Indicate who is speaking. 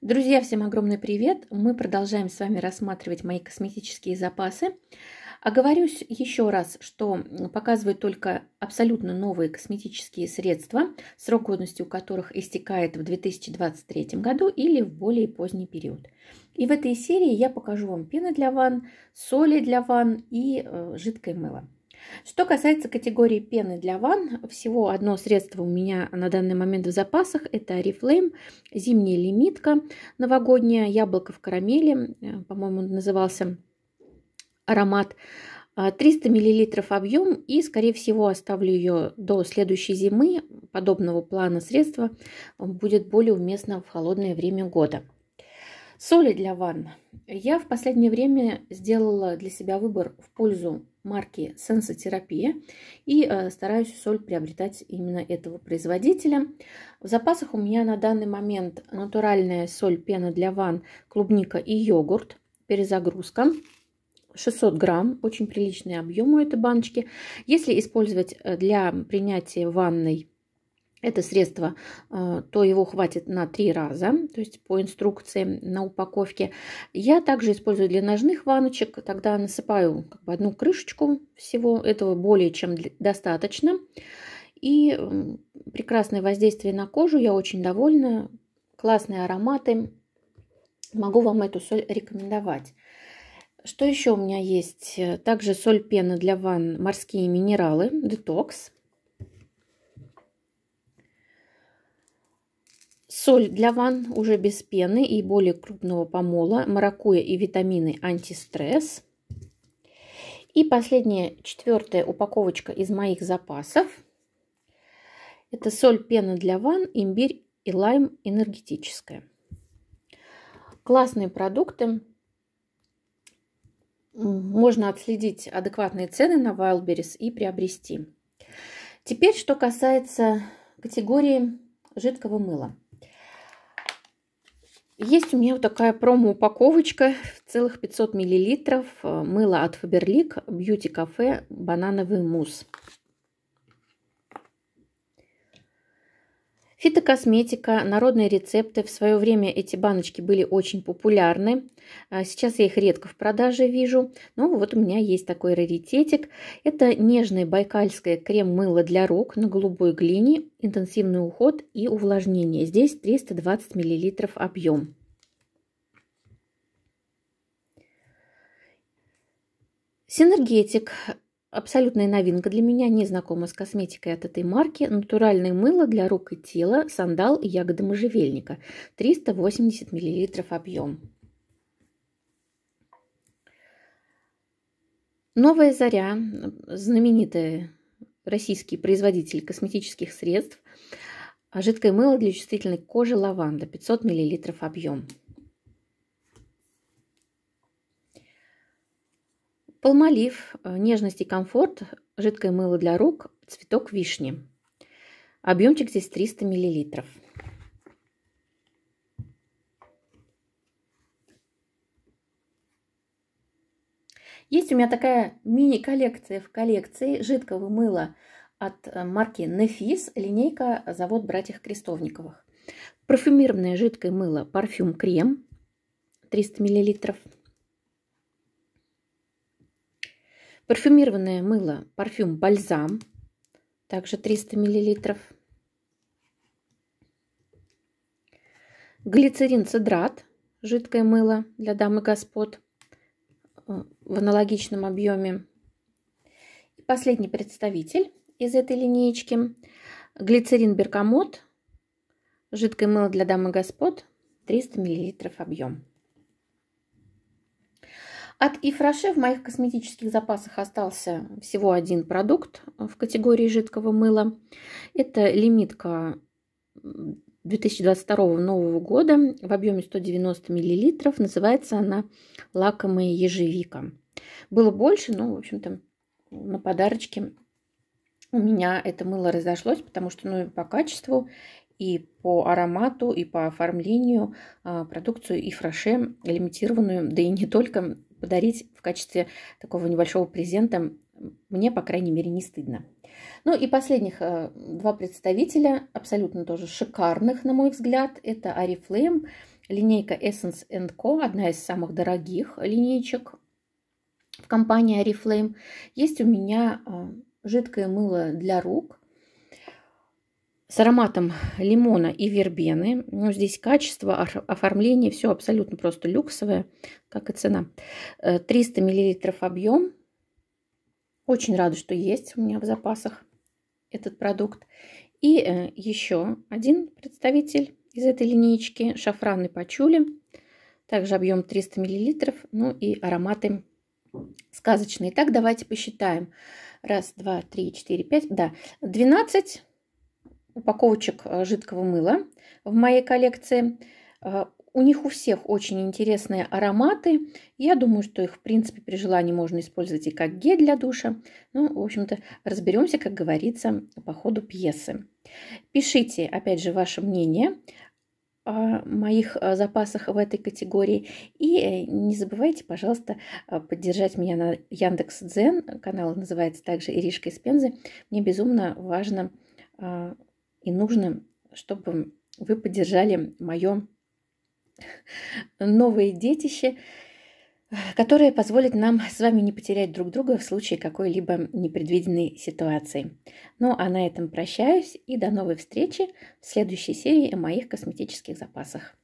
Speaker 1: Друзья, всем огромный привет! Мы продолжаем с вами рассматривать мои косметические запасы. Оговорюсь еще раз, что показываю только абсолютно новые косметические средства, срок годности у которых истекает в 2023 году или в более поздний период. И в этой серии я покажу вам пены для ванн, соли для ванн и э, жидкое мыло. Что касается категории пены для ванн, всего одно средство у меня на данный момент в запасах. Это Reflame, зимняя лимитка, новогодняя, яблоко в карамели, э, по-моему, назывался аромат. 300 а, мл объем и, скорее всего, оставлю ее до следующей зимы. Подобного плана средства будет более уместно в холодное время года. Соли для ванн. Я в последнее время сделала для себя выбор в пользу марки Сенсотерапия и э, стараюсь соль приобретать именно этого производителя. В запасах у меня на данный момент натуральная соль, пена для ванн, клубника и йогурт. Перезагрузка. 600 грамм, очень приличный объем у этой баночки. Если использовать э, для принятия ванной это средство, э, то его хватит на три раза, то есть по инструкции на упаковке. Я также использую для ножных ванночек, тогда насыпаю как бы одну крышечку всего, этого более чем достаточно. И прекрасное воздействие на кожу, я очень довольна, классные ароматы, могу вам эту соль рекомендовать. Что еще у меня есть? Также соль пена для ванн «Морские минералы», «Детокс». Соль для ванн уже без пены и более крупного помола, маракуя и витамины антистресс. И последняя, четвертая упаковочка из моих запасов. Это соль, пена для ванн, имбирь и лайм энергетическая. Классные продукты. Можно отследить адекватные цены на Wildberries и приобрести. Теперь, что касается категории жидкого мыла. Есть у меня вот такая промо-упаковочка, в целых 500 мл, мыло от Faberlic, Beauty Cafe, банановый мусс. Фитокосметика, народные рецепты. В свое время эти баночки были очень популярны. А сейчас я их редко в продаже вижу. Но ну, вот у меня есть такой раритетик. Это нежное байкальское крем-мыло для рук на голубой глине. Интенсивный уход и увлажнение. Здесь 320 мл объем. Синергетик Абсолютная новинка для меня, не знакома с косметикой от этой марки. Натуральное мыло для рук и тела, сандал и ягоды можжевельника. 380 мл объем. Новая Заря, знаменитый российский производитель косметических средств, жидкое мыло для чувствительной кожи лаванда, 500 мл объем. Полмолив, э, нежность и комфорт, жидкое мыло для рук, цветок вишни. Объемчик здесь 300 мл. Есть у меня такая мини-коллекция в коллекции жидкого мыла от э, марки Nefis, линейка завод братьев Крестовниковых. Парфюмированное жидкое мыло «Парфюм Крем» 300 миллилитров. Парфюмированное мыло, парфюм «Бальзам», также 300 мл. Глицерин «Цедрат», жидкое мыло для дам и господ э, в аналогичном объеме. И последний представитель из этой линеечки – глицерин «Беркамот», жидкое мыло для дам и господ, 300 мл объем. От Ифраше в моих косметических запасах остался всего один продукт в категории жидкого мыла. Это лимитка 2022 нового года в объеме 190 мл. Называется она «Лакомая ежевика». Было больше, но, в общем-то, на подарочки у меня это мыло разошлось, потому что ну, по качеству, и по аромату, и по оформлению а, продукцию и фраше лимитированную, да и не только, подарить в качестве такого небольшого презента мне, по крайней мере, не стыдно. Ну и последних э, два представителя, абсолютно тоже шикарных, на мой взгляд, это Арифлейм, линейка Essence Co, одна из самых дорогих линейчик в компании Арифлейм. Есть у меня э, жидкое мыло для рук – с ароматом лимона и вербены. Но ну, здесь качество, оформление, все абсолютно просто люксовое, как и цена. 300 мл объем. Очень рада, что есть у меня в запасах этот продукт. И э, еще один представитель из этой линейки, шафран и пачули. Также объем 300 мл, ну и ароматы сказочные. Итак, давайте посчитаем. Раз, два, три, четыре, пять. Да, 12 упаковочек э, жидкого мыла в моей коллекции. Э, у них у всех очень интересные ароматы. Я думаю, что их, в принципе, при желании можно использовать и как гель для душа. Ну, в общем-то, разберемся, как говорится, по ходу пьесы. Пишите, опять же, ваше мнение о моих э, запасах в этой категории. И не забывайте, пожалуйста, поддержать меня на Яндекс Дзен. Канал называется также Иришка из Пензы. Мне безумно важно и нужно, чтобы вы поддержали мое новое детище, которое позволит нам с вами не потерять друг друга в случае какой-либо непредвиденной ситуации. Ну а на этом прощаюсь и до новой встречи в следующей серии о моих косметических запасах.